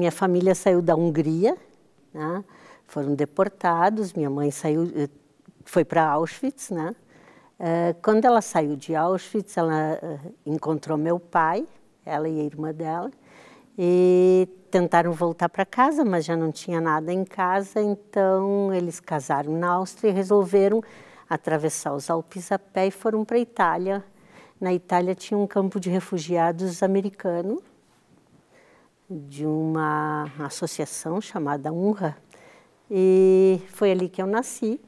minha família saiu da Hungria, né? foram deportados, minha mãe saiu, eh, foi para Auschwitz, né? Eh, quando ela saiu de Auschwitz, ela eh, encontrou meu pai, ela e a irmã dela, e tentaram voltar para casa, mas já não tinha nada em casa, então eles casaram na Áustria e resolveram atravessar os Alpes a pé e foram para a Itália. Na Itália tinha um campo de refugiados americano de uma associação chamada UNRWA. E foi ali que eu nasci,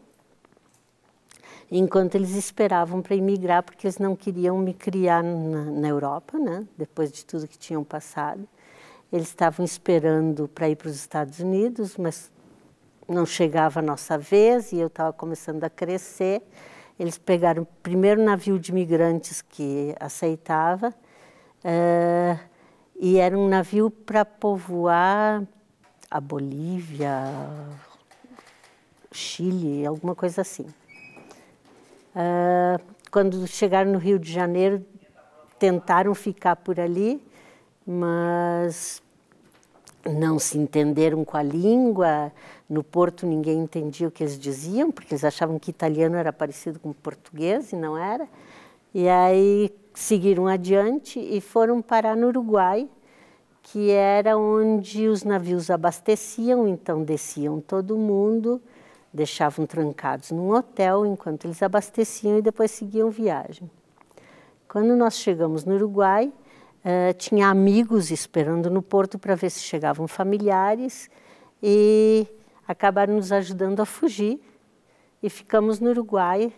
enquanto eles esperavam para emigrar, porque eles não queriam me criar na, na, Europa, né? depois de tudo que tinham passado. Eles estavam esperando para ir para os Estados Unidos, mas não chegava a nossa vez e eu estava começando a crescer. Eles pegaram o primeiro navio de imigrantes que aceitava. Uh, e era um navio para povoar a Bolívia, Chile, alguma coisa assim. Uh, quando chegaram no Rio de Janeiro, tentaram ficar por ali, mas não se entenderam com a língua. No Porto ninguém entendia o que eles diziam, porque eles achavam que italiano era parecido com português e não era. E aí seguiram adiante e foram parar no Uruguai, que era onde os navios abasteciam, então desciam todo mundo, deixavam trancados num hotel enquanto eles abasteciam e depois seguiam viagem. Quando nós chegamos no Uruguai, eh, tinha amigos esperando no porto para ver se chegavam familiares e acabaram nos ajudando a fugir e ficamos no Uruguai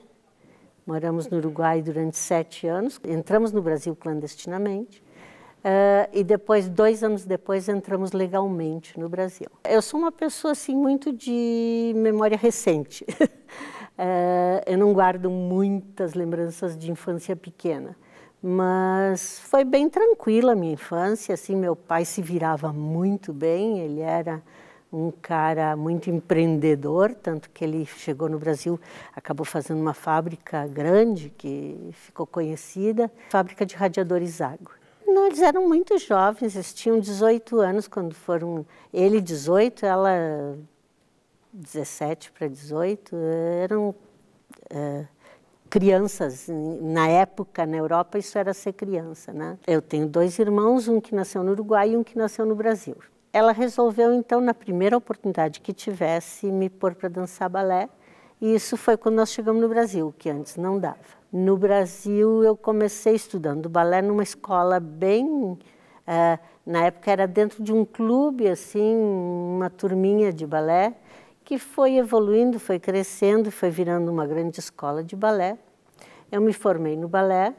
Moramos no Uruguai durante sete anos, entramos no Brasil clandestinamente. Uh, e depois, dois anos depois, entramos legalmente no Brasil. Eu sou uma pessoa assim muito de memória recente. uh, eu não guardo muitas lembranças de infância pequena, mas foi bem tranquila a minha infância. Assim, meu pai se virava muito bem. Ele era um cara muito empreendedor, tanto que ele chegou no Brasil, acabou fazendo uma fábrica grande que ficou conhecida, fábrica de radiadores água. Não, eles eram muito jovens, eles tinham 18 anos quando foram. Ele 18, ela 17 para 18, eram é, crianças. Na época, na Europa, isso era ser criança, né? Eu tenho dois irmãos, um que nasceu no Uruguai e um que nasceu no Brasil ela resolveu então na primeira oportunidade que tivesse me pôr para dançar balé e isso foi quando nós chegamos no Brasil que antes não dava no Brasil eu comecei estudando balé numa escola bem uh, na época era dentro de um clube assim uma turminha de balé que foi evoluindo foi crescendo foi virando uma grande escola de balé eu me formei no balé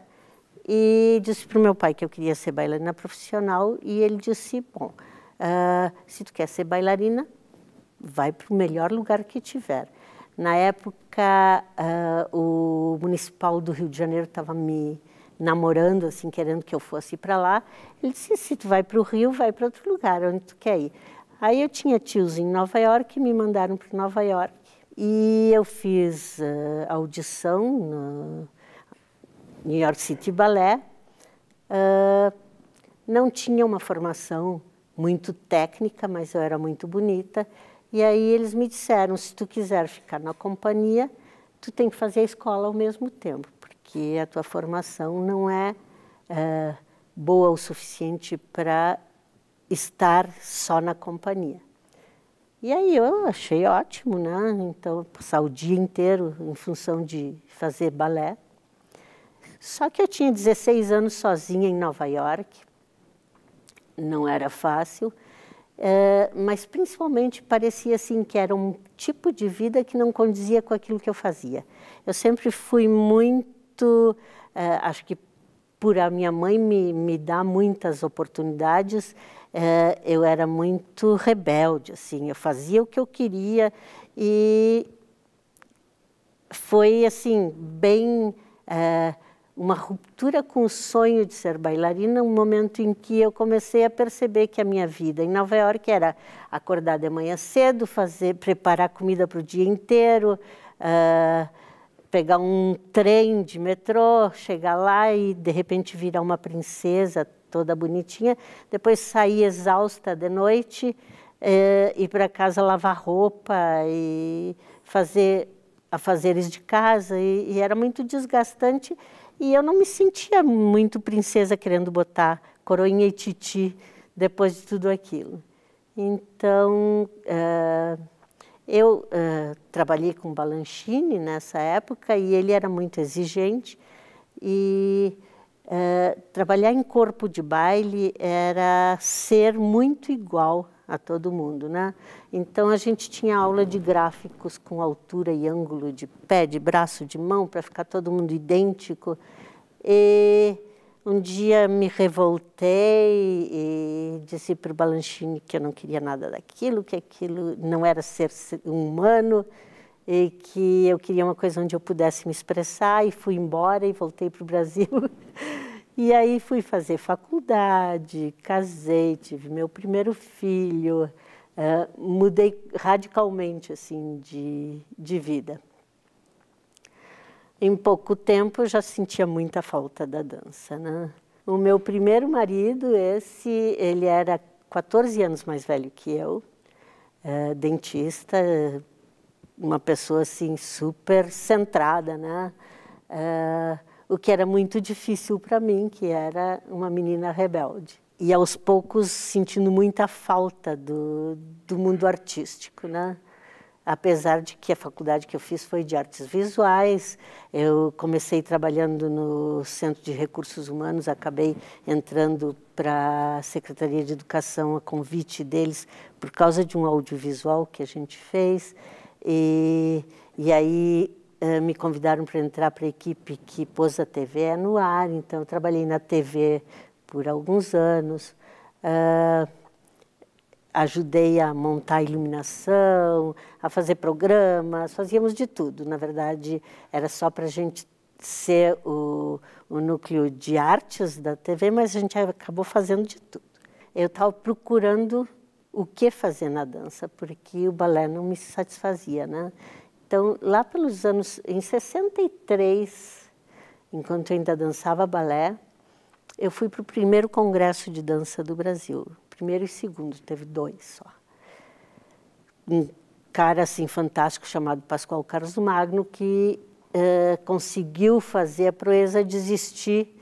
e disse para o meu pai que eu queria ser bailarina profissional e ele disse bom uh, se tu quer ser bailarina, vai para o melhor lugar que tiver. Na época, uh, o municipal do Rio de Janeiro estava me namorando, assim, querendo que eu fosse para lá. Ele disse: se tu vai para o Rio, vai para outro lugar, onde tu quer ir. Aí eu tinha tios em Nova York, me mandaram para Nova York. E eu fiz uh, audição no New York City Ballet. Uh, não tinha uma formação muito técnica, mas eu era muito bonita. E aí eles me disseram, se tu quiser ficar na companhia, tu tem que fazer a escola ao mesmo tempo, porque a tua formação não é, é boa o suficiente para estar só na companhia. E aí eu achei ótimo, né? Então, passar o dia inteiro em função de fazer balé. Só que eu tinha 16 anos sozinha em Nova York, não era fácil, é, mas principalmente parecia assim que era um tipo de vida que não condizia com aquilo que eu fazia. Eu sempre fui muito, é, acho que por a minha mãe me, me dar muitas oportunidades, é, eu era muito rebelde, assim, eu fazia o que eu queria e foi assim bem é, uma ruptura com o sonho de ser bailarina, um momento em que eu comecei a perceber que a minha vida em Nova York era acordar de manhã cedo, fazer, preparar comida para o dia inteiro, uh, pegar um trem de metrô, chegar lá e de repente virar uma princesa toda bonitinha, depois sair exausta de noite, uh, ir para casa lavar roupa e fazer afazeres de casa e, e era muito desgastante e eu não me sentia muito princesa querendo botar coroinha e titi depois de tudo aquilo. Então, uh, eu uh, trabalhei com Balanchine nessa época e ele era muito exigente e eh, trabalhar em corpo de baile era ser muito igual a todo mundo, né? Então a gente tinha aula de gráficos com altura e ângulo de pé, de braço, de mão, para ficar todo mundo idêntico. E um dia me revoltei e disse para o Balanchine que eu não queria nada daquilo, que aquilo não era ser humano e que eu queria uma coisa onde eu pudesse me expressar e fui embora e voltei para o Brasil. E aí fui fazer faculdade, casei, tive meu primeiro filho, uh, mudei radicalmente assim de, de vida. Em pouco tempo eu já sentia muita falta da dança, né? O meu primeiro marido, esse, ele era 14 anos mais velho que eu, uh, dentista, uma pessoa assim super centrada, né? Ah, o que era muito difícil para mim, que era uma menina rebelde. E aos poucos sentindo muita falta do, do mundo artístico, né? Apesar de que a faculdade que eu fiz foi de artes visuais, eu comecei trabalhando no Centro de Recursos Humanos, acabei entrando para a Secretaria de Educação a convite deles por causa de um audiovisual que a gente fez. E, e aí eh, me convidaram para entrar para a equipe que pôs a TV no ar, então eu trabalhei na TV por alguns anos. Uh, ajudei a montar iluminação, a fazer programas, fazíamos de tudo. Na verdade, era só para a gente ser o, o núcleo de artes da TV, mas a gente acabou fazendo de tudo. Eu estava procurando o que fazer na dança, porque o balé não me satisfazia, né? Então, lá pelos anos, em 63, enquanto eu ainda dançava balé, eu fui para o primeiro congresso de dança do Brasil, primeiro e segundo, teve dois só. Um cara assim fantástico chamado Pascoal Carlos Magno que uh, conseguiu fazer a proeza de existir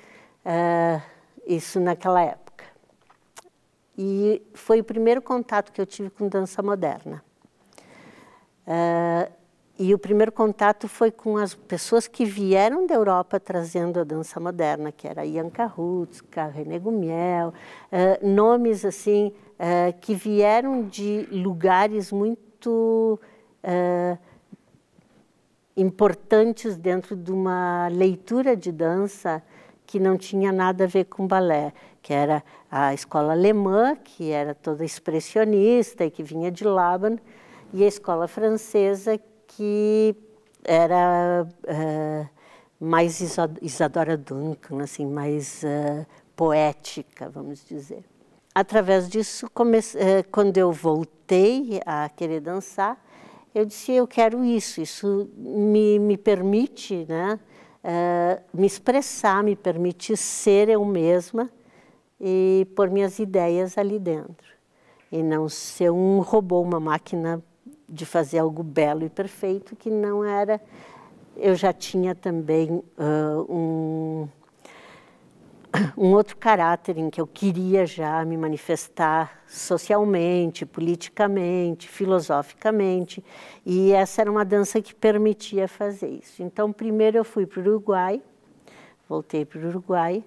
uh, isso naquela época. E foi o primeiro contato que eu tive com dança moderna. Uh, e o primeiro contato foi com as pessoas que vieram da Europa trazendo a dança moderna, que era Ian Kahutska, René Gumiel, uh, nomes assim uh, que vieram de lugares muito importantes dentro de uma leitura de dança que não tinha nada a ver com balé, que era a escola alemã, que era toda expressionista e que vinha de Laban, e a escola francesa, que era uh, mais Isadora Duncan, assim, mais uh, poética, vamos dizer. Através disso, comece... Eh, quando eu voltei a querer dançar, eu disse, eu quero isso, isso me, me permite, né? Ah, me expressar, me permitir ser eu mesma e pôr minhas ideias ali dentro. E não ser um robô, uma máquina de fazer algo belo e perfeito que não era. Eu já tinha também uh, um um outro caráter em que eu queria já me manifestar socialmente, politicamente, filosoficamente, e essa era uma dança que permitia fazer isso. Então, primeiro eu fui para o Uruguai, voltei para o Uruguai,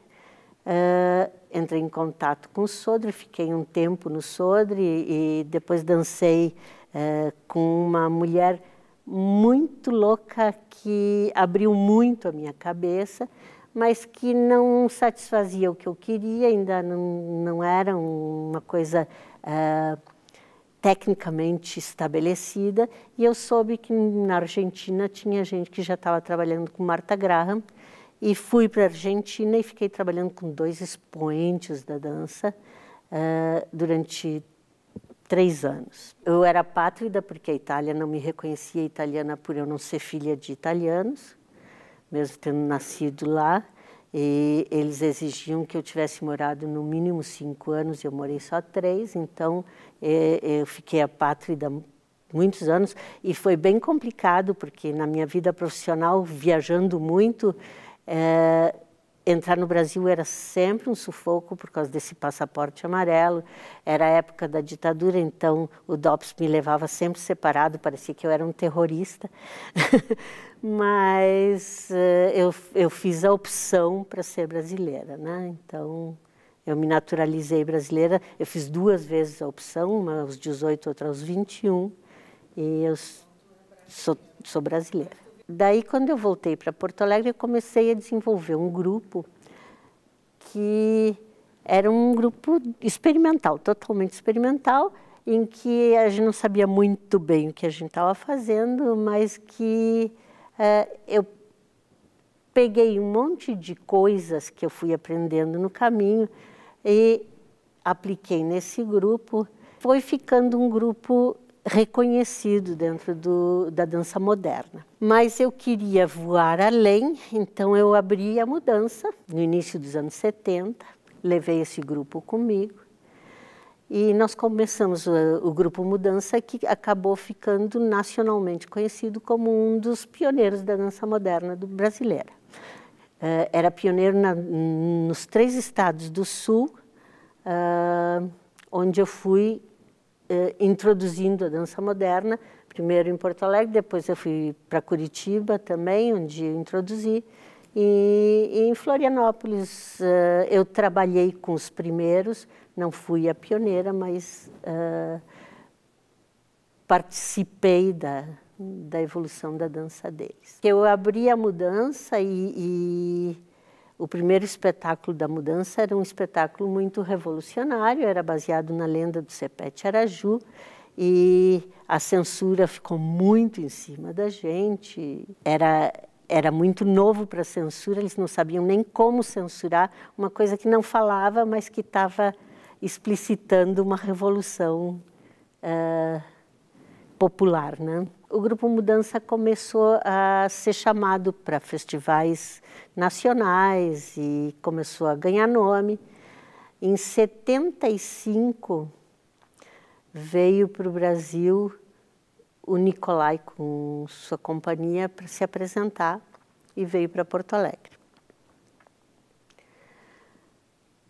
uh, entrei em contato com o Sodre, fiquei um tempo no Sodre e, depois dancei uh, com uma mulher muito louca que abriu muito a minha cabeça, mas que não satisfazia o que eu queria, ainda não, não era uma coisa uh, tecnicamente estabelecida. E eu soube que na Argentina tinha gente que já estava trabalhando com Marta Graham, e fui para a Argentina e fiquei trabalhando com dois expoentes da dança uh, durante três anos. Eu era pátrida porque a Itália não me reconhecia italiana por eu não ser filha de italianos mesmo tendo nascido lá. E eles exigiam que eu tivesse morado no mínimo cinco anos, eu morei só três, então é, eu fiquei apátrida muitos anos e foi bem complicado, porque na minha vida profissional, viajando muito, é, entrar no Brasil era sempre um sufoco por causa desse passaporte amarelo. Era a época da ditadura, então o DOPS me levava sempre separado, parecia que eu era um terrorista. mas eh, eu, eu fiz a opção para ser brasileira, né? Então, eu me naturalizei brasileira. Eu fiz duas vezes a opção, uma aos 18, outra aos 21, e eu sou, sou brasileira. Daí, quando eu voltei para Porto Alegre, eu comecei a desenvolver um grupo que era um grupo experimental, totalmente experimental, em que a gente não sabia muito bem o que a gente estava fazendo, mas que eh, eu peguei um monte de coisas que eu fui aprendendo no caminho e apliquei nesse grupo. Foi ficando um grupo reconhecido dentro do, da dança moderna. Mas eu queria voar além, então eu abri a mudança no início dos anos 70, levei esse grupo comigo e nós começamos o, o, grupo Mudança, que acabou ficando nacionalmente conhecido como um dos pioneiros da dança moderna do, brasileira. Uh, era pioneiro na, nos três estados do Sul, uh, onde eu fui uh, introduzindo a dança moderna, primeiro em Porto Alegre, depois eu fui para Curitiba também, onde introduzi. E, em Florianópolis uh, eu trabalhei com os primeiros, não fui a pioneira, mas uh, participei da, da evolução da dança deles. Eu abri a mudança e, e, o primeiro espetáculo da mudança era um espetáculo muito revolucionário, era baseado na lenda do Sepete Araju e a censura ficou muito em cima da gente. Era era muito novo para a censura, eles não sabiam nem como censurar uma coisa que não falava, mas que estava explicitando uma revolução uh, popular. Né? O Grupo Mudança começou a ser chamado para festivais nacionais e começou a ganhar nome. Em 75, veio para o Brasil o Nicolai com sua companhia para se apresentar e veio para Porto Alegre.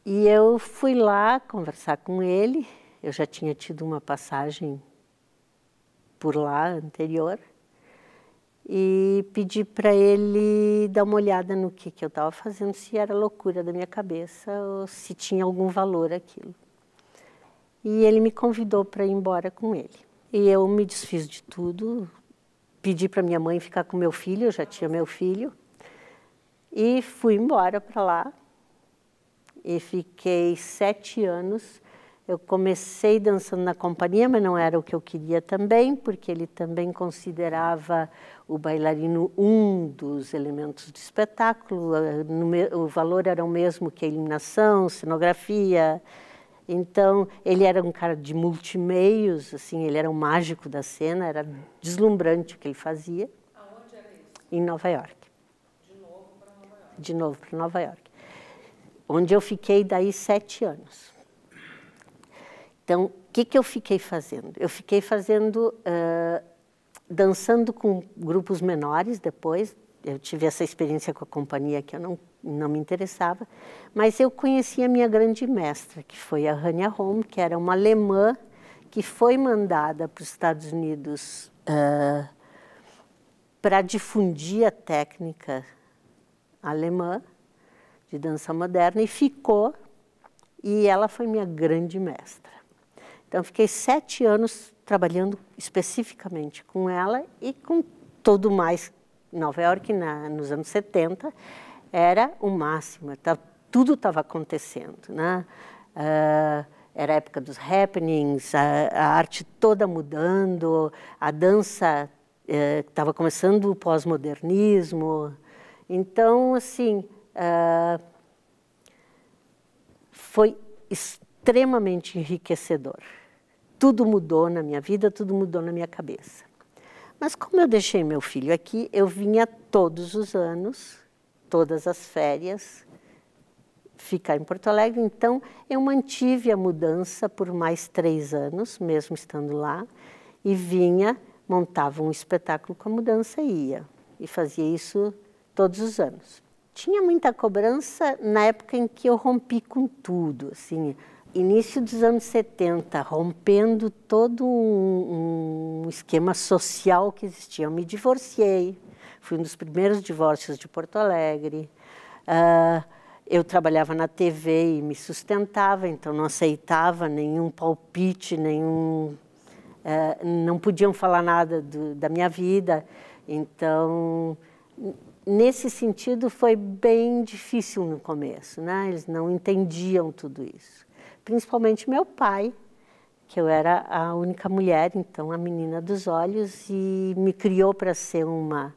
E eu fui lá conversar com ele. Eu já tinha tido uma passagem por lá anterior e pedi para ele dar uma olhada no que, que eu estava fazendo, se era loucura da minha cabeça ou se tinha algum valor aquilo. E ele me convidou para ir embora com ele. E eu me desfiz de tudo, pedi para minha mãe ficar com meu filho, eu já tinha meu filho, e fui embora para lá. E fiquei sete anos. Eu comecei dançando na companhia, mas não era o que eu queria também, porque ele também considerava o bailarino um dos elementos do espetáculo. Ah, o valor era o mesmo que a iluminação, cenografia, então, ele era um cara de multimeios, assim, ele era um mágico da cena, era deslumbrante o que ele fazia. Aonde era isso? Em Nova York. De novo para Nova York. De novo para Nova York. Onde eu fiquei daí sete anos. Então, o que, que eu fiquei fazendo? Eu fiquei fazendo, uh, dançando com grupos menores depois, eu tive essa experiência com a companhia que eu não, não me interessava, mas eu conheci a minha grande mestra, que foi a Hania Holm, que era uma alemã que foi mandada para os Estados Unidos uh, para difundir a técnica alemã de dança moderna e ficou, e ela foi minha grande mestra. Então, fiquei sete anos trabalhando especificamente com ela e com todo mais Nova York, na, nos anos 70, era o máximo, tá, tudo estava acontecendo. Né? Uh, era a época dos happenings, a, a arte toda mudando, a dança estava eh, uh, começando o pós-modernismo. Então, assim, uh, foi extremamente enriquecedor. Tudo mudou na minha vida, tudo mudou na minha cabeça. Mas como eu deixei meu filho aqui, eu vinha todos os anos, todas as férias, ficar em Porto Alegre. Então, eu mantive a mudança por mais três anos, mesmo estando lá, e vinha, montava um espetáculo com a mudança e ia. E fazia isso todos os anos. Tinha muita cobrança na época em que eu rompi com tudo, assim, início dos anos 70, rompendo todo um, um um esquema social que existia. Eu me divorciei, fui um dos primeiros divórcios de Porto Alegre. Uh, eu trabalhava na TV e me sustentava, então não aceitava nenhum palpite, nenhum. Uh, não podiam falar nada do, da minha vida. Então, nesse sentido, foi bem difícil no começo, né? Eles não entendiam tudo isso. Principalmente meu pai, que eu era a única mulher, então a menina dos olhos, e me criou para ser uma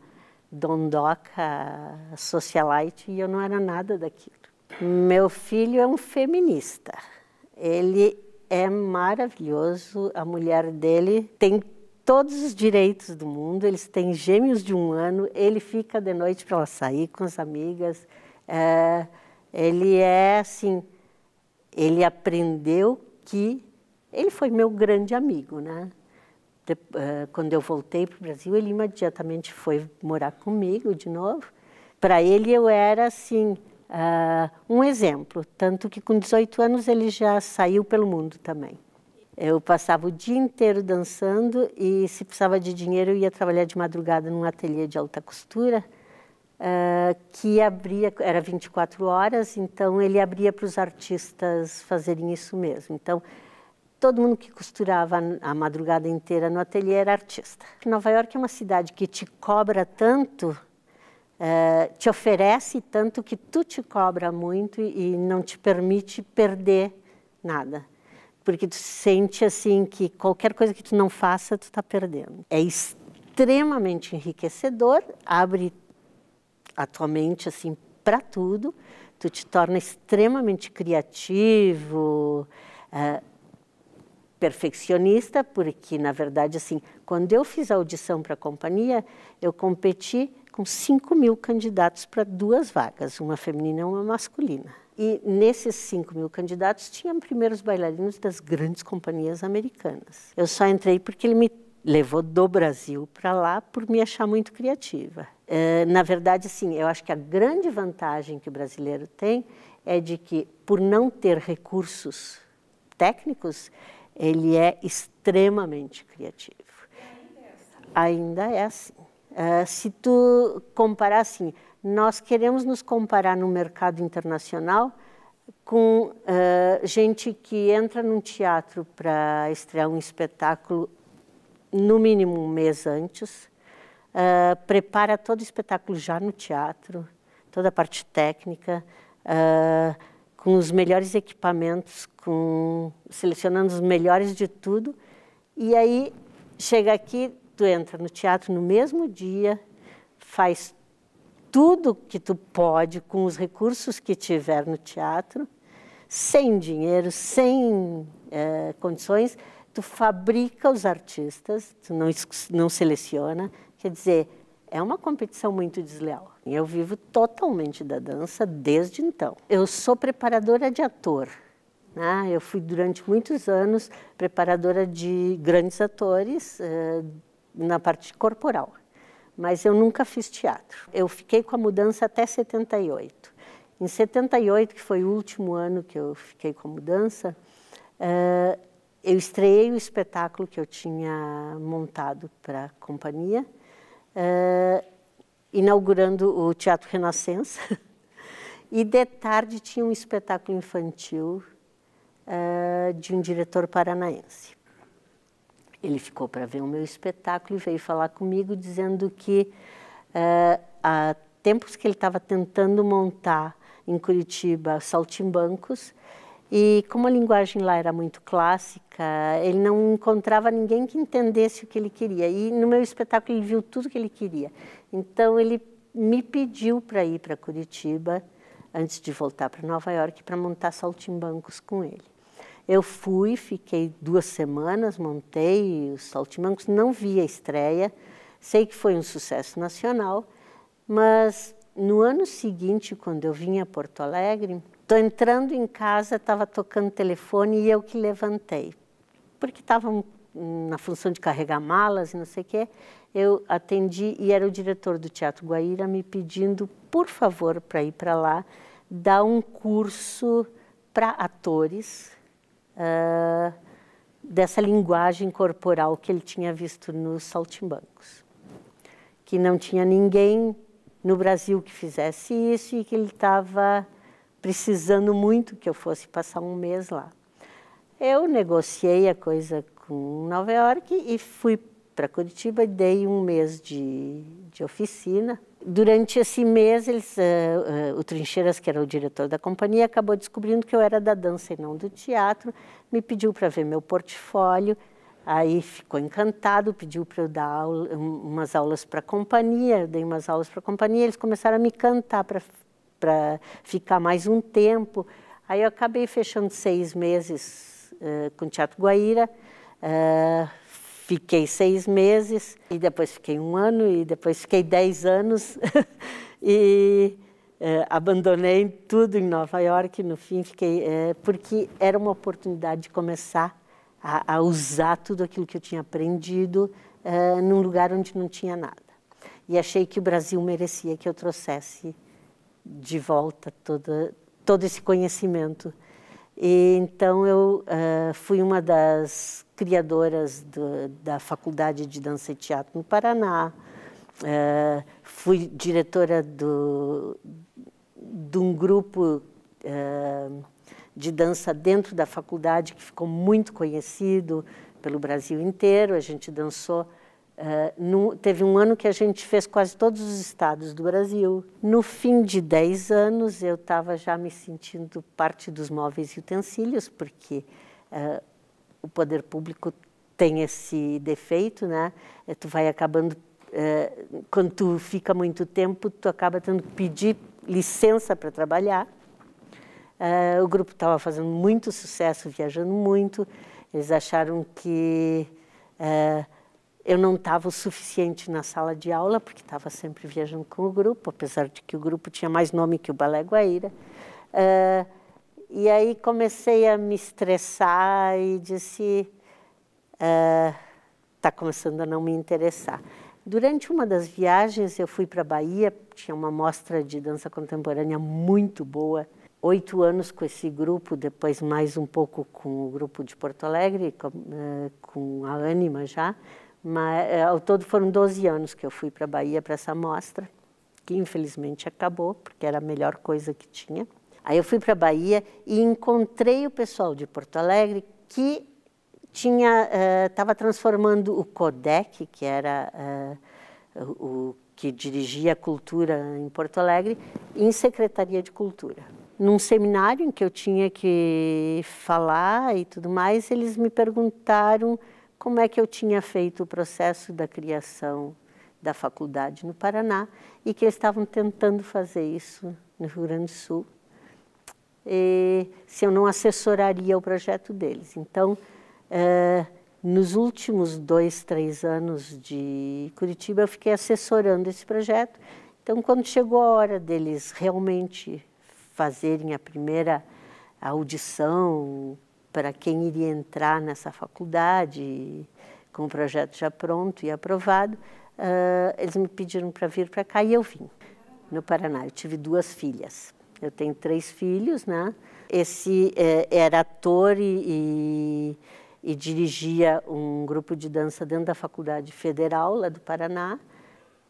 dondoca socialite e eu não era nada daquilo. Meu filho é um feminista. Ele é maravilhoso, a mulher dele tem todos os direitos do mundo, eles têm gêmeos de um ano, ele fica de noite para ela sair com as amigas. É, ele é assim, ele aprendeu que ele foi meu grande amigo, né? De, uh, quando eu voltei para o Brasil, ele imediatamente foi morar comigo de novo. Para ele, eu era assim, uh, um exemplo. Tanto que com 18 anos ele já saiu pelo mundo também. Eu passava o dia inteiro dançando e, se precisava de dinheiro, eu ia trabalhar de madrugada num ateliê de alta costura. Uh, que abria, era 24 horas, então ele abria para os artistas fazerem isso mesmo. Então, Todo mundo que costurava a madrugada inteira no ateliê era artista. Nova York é uma cidade que te cobra tanto, eh, te oferece tanto que tu te cobra muito e, não te permite perder nada. Porque tu sente assim que qualquer coisa que tu não faça, tu está perdendo. É extremamente enriquecedor, abre a tua mente assim para tudo, tu te torna extremamente criativo, eh, perfeccionista, porque na verdade, assim, quando eu fiz a audição para a companhia, eu competi com 5 mil candidatos para duas vagas, uma feminina e uma masculina. E nesses 5 mil candidatos tinham primeiros bailarinos das grandes companhias americanas. Eu só entrei porque ele me levou do Brasil para lá por me achar muito criativa. É, na verdade, sim, eu acho que a grande vantagem que o brasileiro tem é de que, por não ter recursos técnicos, ele é extremamente criativo. Ainda é assim. Uh, se tu comparar assim, nós queremos nos comparar no mercado internacional com uh, gente que entra num teatro para estrear um espetáculo no mínimo um mês antes, uh, prepara todo o espetáculo já no teatro, toda a parte técnica, uh, com os melhores equipamentos, com selecionando os melhores de tudo. E aí chega aqui, tu entra no teatro no mesmo dia, faz tudo que tu pode com os recursos que tiver no teatro, sem dinheiro, sem é, condições, tu fabrica os artistas, tu não, não seleciona. Quer dizer, é uma competição muito desleal eu vivo totalmente da dança desde então. Eu sou preparadora de ator. Né? Eu fui durante muitos anos preparadora de grandes atores eh, na parte corporal, mas eu nunca fiz teatro. Eu fiquei com a mudança até 78. Em 78, que foi o último ano que eu fiquei com a mudança, eh, eu estreiei o espetáculo que eu tinha montado para a companhia. Eh, inaugurando o Teatro Renascença. E de tarde tinha um espetáculo infantil uh, de um diretor paranaense. Ele ficou para ver o meu espetáculo e veio falar comigo dizendo que uh, há tempos que ele estava tentando montar em Curitiba saltimbancos e como a linguagem lá era muito clássica, ele não encontrava ninguém que entendesse o que ele queria. E no meu espetáculo ele viu tudo o que ele queria. Então ele me pediu para ir para Curitiba antes de voltar para Nova York para montar saltimbancos com ele. Eu fui, fiquei duas semanas, montei os saltimbancos, não vi a estreia, sei que foi um sucesso nacional, mas no ano seguinte, quando eu vim a Porto Alegre, estou entrando em casa, estava tocando telefone e eu que levantei, porque estava um na função de carregar malas e não sei o quê, eu atendi e era o diretor do Teatro Guaíra me pedindo, por favor, para ir para lá, dar um curso para atores uh, dessa linguagem corporal que ele tinha visto nos saltimbancos. Que não tinha ninguém no Brasil que fizesse isso e que ele estava precisando muito que eu fosse passar um mês lá. Eu negociei a coisa com Nova York e fui para Curitiba e dei um mês de, de oficina. Durante esse mês, eles, uh, uh, o Trincheiras, que era o diretor da companhia, acabou descobrindo que eu era da dança e não do teatro, me pediu para ver meu portfólio, aí ficou encantado, pediu para eu dar aula, umas aulas para a companhia, eu dei umas aulas para a companhia, eles começaram a me cantar para ficar mais um tempo. Aí eu acabei fechando seis meses uh, com o Teatro Guaíra, Uh, fiquei seis meses, e depois fiquei um ano, e depois fiquei dez anos. e uh, abandonei tudo em Nova York, no fim fiquei... Uh, porque era uma oportunidade de começar a, a, usar tudo aquilo que eu tinha aprendido uh, num lugar onde não tinha nada. E achei que o Brasil merecia que eu trouxesse de volta todo, todo esse conhecimento e, então eu uh, fui uma das criadoras do, da Faculdade de Dança e Teatro no Paraná, uh, fui diretora do, de um grupo uh, de dança dentro da faculdade que ficou muito conhecido pelo Brasil inteiro. A gente dançou ah, no, teve um ano que a gente fez quase todos os estados do Brasil. No fim de 10 anos, eu estava já me sentindo parte dos móveis e utensílios, porque uh, o poder público tem esse defeito, né? Eh, tu vai acabando, uh, quando tu fica muito tempo, tu acaba tendo que pedir licença para trabalhar. Ah, o grupo estava fazendo muito sucesso, viajando muito. Eles acharam que eu não estava o suficiente na sala de aula, porque estava sempre viajando com o grupo, apesar de que o grupo tinha mais nome que o Balé Guaíra. Uh, e aí comecei a me estressar e disse, está eh, uh, começando a não me interessar. Durante uma das viagens, eu fui para a Bahia, tinha uma mostra de dança contemporânea muito boa. Oito anos com esse grupo, depois mais um pouco com o grupo de Porto Alegre, com, uh, com a Anima já. Mas, eh, ao todo foram 12 anos que eu fui para a Bahia para essa mostra, que infelizmente acabou, porque era a melhor coisa que tinha. Aí eu fui para a Bahia e encontrei o pessoal de Porto Alegre que tinha estava eh, uh, transformando o CODEC, que era uh, o que dirigia a cultura em Porto Alegre, em Secretaria de Cultura. Num seminário em que eu tinha que falar e tudo mais, eles me perguntaram como é que eu tinha feito o processo da criação da faculdade no Paraná e que eles estavam tentando fazer isso no Rio Grande do Sul, e, se eu não assessoraria o projeto deles. Então, eh, nos últimos dois, três anos de Curitiba, eu fiquei assessorando esse projeto. Então, quando chegou a hora deles realmente fazerem a primeira audição, para quem iria entrar nessa faculdade com o projeto já pronto e aprovado, uh, eles me pediram para vir para cá e eu vim no Paraná. Eu tive duas filhas. Eu tenho três filhos, né? Esse eh, era ator e, e, e, dirigia um grupo de dança dentro da Faculdade Federal lá do Paraná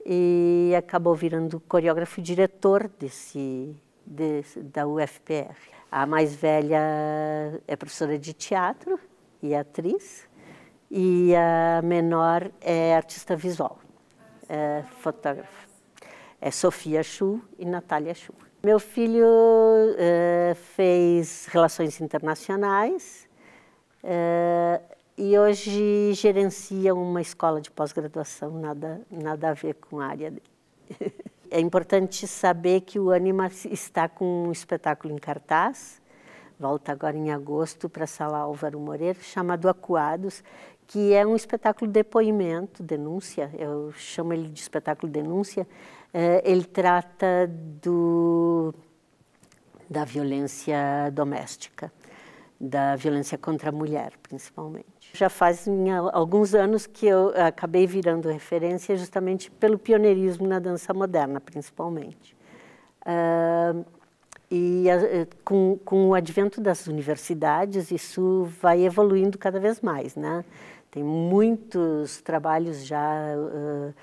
e acabou virando coreógrafo e diretor desse, desse da UFPR. A mais velha é professora de teatro e atriz, e a menor é artista visual, é fotógrafa. É Sofia Chu e Natália Chu. Meu filho é, fez relações internacionais é, e hoje gerencia uma escola de pós-graduação, nada, nada a ver com a área dele. é importante saber que o Anima está com um espetáculo em cartaz, volta agora em agosto para a Sala Álvaro Moreira, chamado Acuados, que é um espetáculo depoimento, denúncia, eu chamo ele de espetáculo denúncia. É, ele trata do, da violência doméstica da violência contra a mulher, principalmente. Já faz alguns anos que eu acabei virando referência justamente pelo pioneirismo na dança moderna, principalmente. Uh, e com, com o advento das universidades, isso vai evoluindo cada vez mais, né? Tem muitos trabalhos já uh,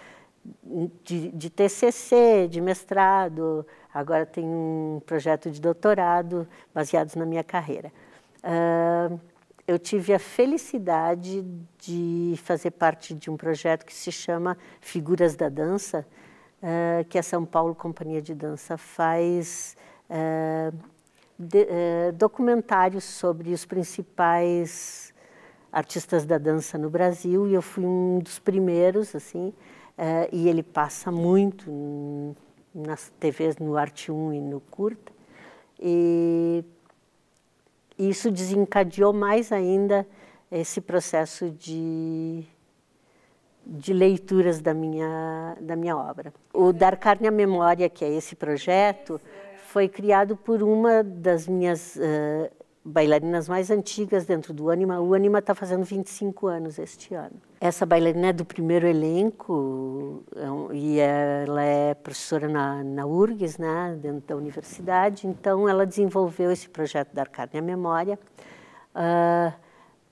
de, de TCC, de mestrado, agora tem um projeto de doutorado baseados na minha carreira eu tive a felicidade de fazer parte de um projeto que se chama Figuras da Dança, uh, que a São Paulo Companhia de Dança faz uh, de, eh, documentários sobre os principais artistas da dança no Brasil e eu fui um dos primeiros assim e ele passa muito nas TVs no Arte 1 e no Curta e e isso desencadeou mais ainda esse processo de, de leituras da minha, da minha obra. O Dar Carne à Memória, que é esse projeto, foi criado por uma das minhas uh, bailarinas mais antigas dentro do Anima. O Anima está fazendo 25 anos este ano. Essa bailarina é do primeiro elenco é e ela é professora na, na URGS, né, dentro da universidade. Então, ela desenvolveu esse projeto da Carne à Memória uh, ah,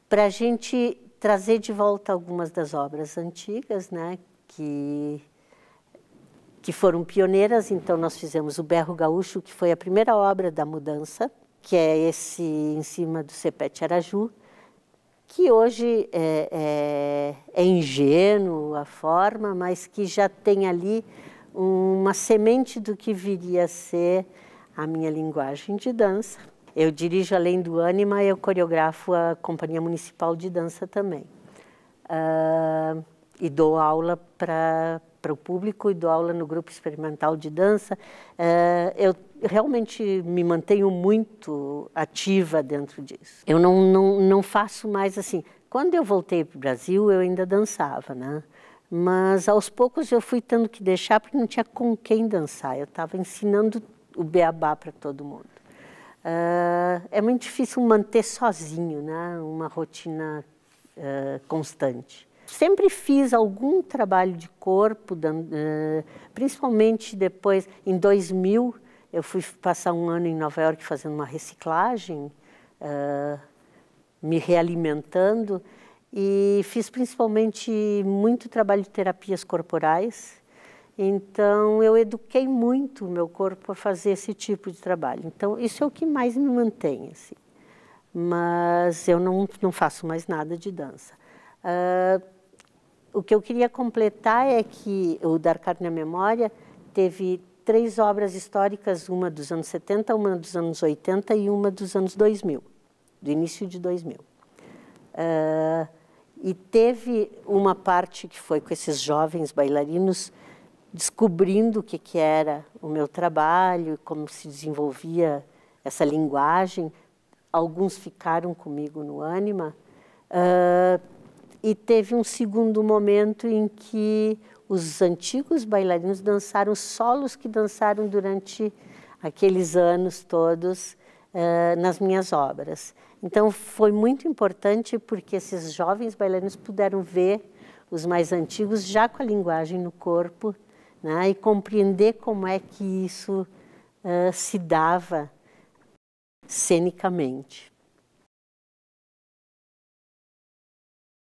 para a gente trazer de volta algumas das obras antigas, né, que que foram pioneiras. Então, nós fizemos o Berro Gaúcho, que foi a primeira obra da mudança que é esse em cima do Cepete Araju, que hoje é, é, é ingênuo a forma, mas que já tem ali uma semente do que viria a ser a minha linguagem de dança. Eu dirijo além do Anima, eu coreografo a Companhia Municipal de Dança também. Uh, e dou aula para o público e dou aula no grupo experimental de dança. Uh, eu realmente me mantenho muito ativa dentro disso. Eu não, não, não faço mais assim. Quando eu voltei para o Brasil, eu ainda dançava, né? Mas aos poucos eu fui tendo que deixar porque não tinha com quem dançar. Eu estava ensinando o beabá para todo mundo. Uh, é muito difícil manter sozinho, né? Uma rotina uh, constante. Sempre fiz algum trabalho de corpo, ah, principalmente depois, em 2000, eu fui passar um ano em Nova York fazendo uma reciclagem, uh, me realimentando e fiz principalmente muito trabalho de terapias corporais. Então eu eduquei muito o meu corpo a fazer esse tipo de trabalho. Então isso é o que mais me mantém assim. Mas eu não, não faço mais nada de dança. Uh, o que eu queria completar é que o Dar Carne à Memória teve três obras históricas, uma dos anos 70, uma dos anos 80 e uma dos anos 2000, do início de 2000. Uh, ah, e teve uma parte que foi com esses jovens bailarinos descobrindo o que, que era o meu trabalho, como se desenvolvia essa linguagem. Alguns ficaram comigo no Anima. Uh, ah, e teve um segundo momento em que os antigos bailarinos dançaram solos que dançaram durante aqueles anos todos uh, nas minhas obras. Então foi muito importante porque esses jovens bailarinos puderam ver os mais antigos já com a linguagem no corpo né, e compreender como é que isso uh, se dava cenicamente.